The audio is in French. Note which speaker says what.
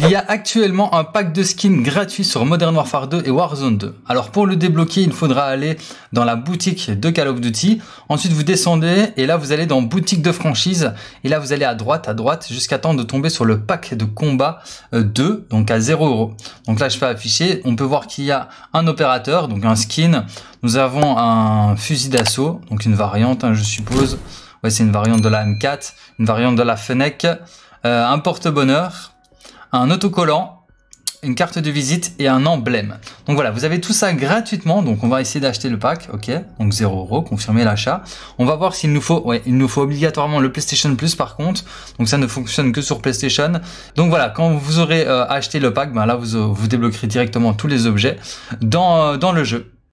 Speaker 1: Il y a actuellement un pack de skins gratuit sur Modern Warfare 2 et Warzone 2. Alors pour le débloquer, il faudra aller dans la boutique de Call of Duty. Ensuite, vous descendez et là, vous allez dans boutique de franchise. Et là, vous allez à droite, à droite, jusqu'à temps de tomber sur le pack de combat 2, euh, donc à 0 euros. Donc là, je fais afficher. On peut voir qu'il y a un opérateur, donc un skin. Nous avons un fusil d'assaut, donc une variante, hein, je suppose. Ouais, c'est une variante de la M4, une variante de la Fennec, euh, un porte-bonheur, un autocollant, une carte de visite et un emblème. Donc voilà, vous avez tout ça gratuitement. Donc on va essayer d'acheter le pack, ok Donc 0 euros, confirmer l'achat. On va voir s'il nous faut, ouais, il nous faut obligatoirement le PlayStation Plus par contre. Donc ça ne fonctionne que sur PlayStation. Donc voilà, quand vous aurez euh, acheté le pack, ben là vous, vous débloquerez directement tous les objets dans, euh, dans le jeu.